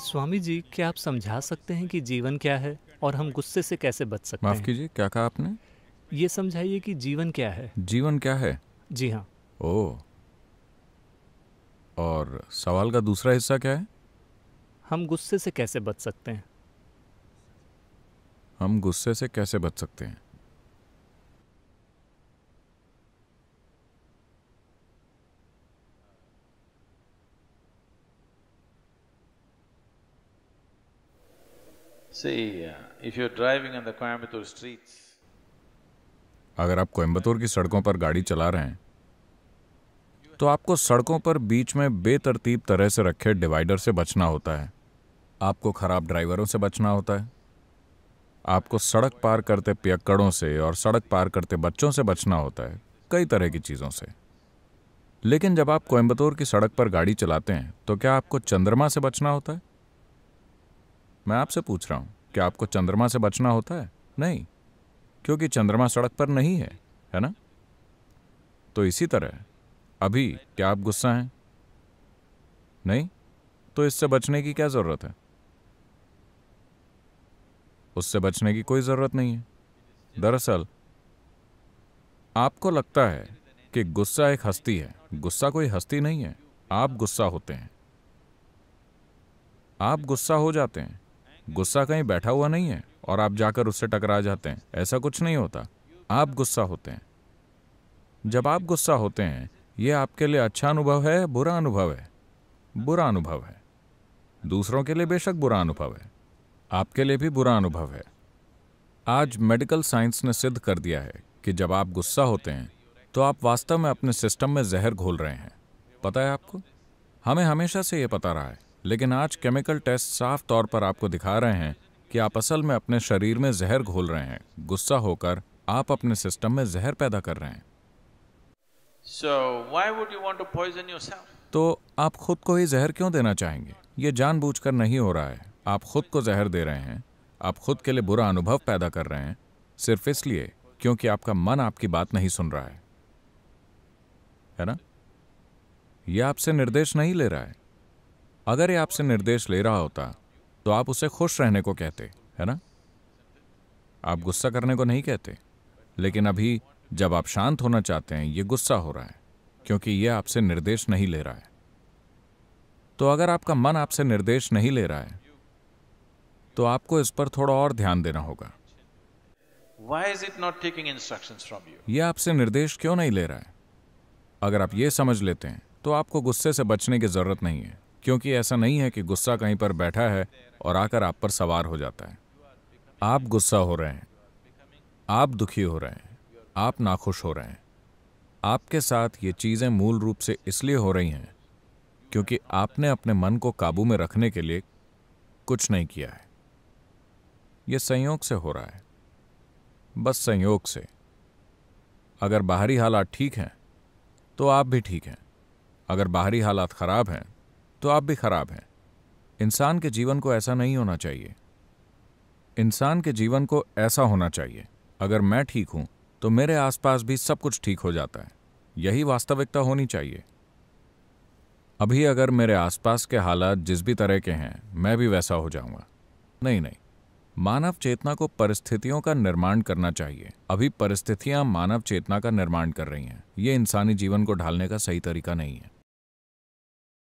स्वामी जी क्या आप समझा सकते हैं कि जीवन क्या है और हम गुस्से से कैसे बच सकते माफ हैं माफ कीजिए क्या कहा आपने ये समझाइए कि जीवन क्या है जीवन क्या है जी हाँ ओ और सवाल का दूसरा हिस्सा क्या है हम गुस्से से कैसे बच सकते हैं हम गुस्से से कैसे बच सकते हैं See, uh, if you're driving on the Coimbatore streets, अगर आप कोयम्बतूर की सड़कों पर गाड़ी चला रहे हैं तो आपको सड़कों पर बीच में बेतरतीब तरह से रखे डिवाइडर से बचना होता है आपको खराब ड्राइवरों से बचना होता है आपको सड़क पार करते पियक्कड़ों से और सड़क पार करते बच्चों से बचना होता है कई तरह की चीज़ों से लेकिन जब आप कोयम्बतूर की सड़क पर गाड़ी चलाते हैं तो क्या आपको चंद्रमा से बचना होता है मैं आपसे पूछ रहा हूँ कि आपको चंद्रमा से बचना होता है नहीं क्योंकि चंद्रमा सड़क पर नहीं है है ना तो इसी तरह अभी क्या आप गुस्सा हैं नहीं तो इससे बचने की क्या ज़रूरत है उससे बचने की कोई ज़रूरत नहीं है दरअसल आपको लगता है कि गुस्सा एक हस्ती है गुस्सा कोई हस्ती नहीं है आप गुस्सा होते हैं आप गुस्सा हो जाते हैं गुस्सा कहीं बैठा हुआ नहीं है और आप जाकर उससे टकरा जाते हैं ऐसा कुछ नहीं होता आप गुस्सा होते हैं जब आप गुस्सा होते हैं यह आपके लिए अच्छा अनुभव है बुरा अनुभव है बुरा अनुभव है दूसरों के लिए बेशक बुरा अनुभव है आपके लिए भी बुरा अनुभव है आज मेडिकल साइंस ने सिद्ध कर दिया है कि जब आप गुस्सा होते हैं तो आप वास्तव में अपने सिस्टम में जहर घोल रहे हैं पता है आपको हमें हमेशा से यह पता रहा है लेकिन आज केमिकल टेस्ट साफ तौर पर आपको दिखा रहे हैं कि आप असल में अपने शरीर में जहर घोल रहे हैं गुस्सा होकर आप अपने सिस्टम में जहर पैदा कर रहे हैं so, why would you want to poison yourself? तो आप खुद को ही जहर क्यों देना चाहेंगे ये जानबूझकर नहीं हो रहा है आप खुद को जहर दे रहे हैं आप खुद के लिए बुरा अनुभव पैदा कर रहे हैं सिर्फ इसलिए क्योंकि आपका मन आपकी बात नहीं सुन रहा है है ना? यह आपसे निर्देश नहीं ले रहा है अगर ये आपसे निर्देश ले रहा होता तो आप उसे खुश रहने को कहते है ना आप गुस्सा करने को नहीं कहते लेकिन अभी जब आप शांत होना चाहते हैं ये गुस्सा हो रहा है क्योंकि ये आपसे निर्देश नहीं ले रहा है तो अगर आपका मन आपसे निर्देश नहीं ले रहा है तो आपको इस पर थोड़ा और ध्यान देना होगा Why is it not taking instructions from you? ये आपसे निर्देश क्यों नहीं ले रहा है अगर आप ये समझ लेते हैं तो आपको गुस्से से बचने की जरूरत नहीं है क्योंकि ऐसा नहीं है कि गुस्सा कहीं पर बैठा है और आकर आप पर सवार हो जाता है आप गुस्सा हो रहे हैं आप दुखी हो रहे हैं आप नाखुश हो रहे हैं आपके साथ ये चीज़ें मूल रूप से इसलिए हो रही हैं क्योंकि आपने अपने मन को काबू में रखने के लिए कुछ नहीं किया है ये संयोग से हो रहा है बस संयोग से अगर बाहरी हालात ठीक हैं तो आप भी ठीक हैं अगर बाहरी हालात ख़राब हैं तो आप भी खराब हैं इंसान के जीवन को ऐसा नहीं होना चाहिए इंसान के जीवन को ऐसा होना चाहिए अगर मैं ठीक हूं तो मेरे आसपास भी सब कुछ ठीक हो जाता है यही वास्तविकता होनी चाहिए अभी अगर मेरे आसपास के हालात जिस भी तरह के हैं मैं भी वैसा हो जाऊंगा नहीं नहीं मानव चेतना को परिस्थितियों का निर्माण करना चाहिए अभी परिस्थितियां मानव चेतना का निर्माण कर रही हैं ये इंसानी जीवन को ढालने का सही तरीका नहीं है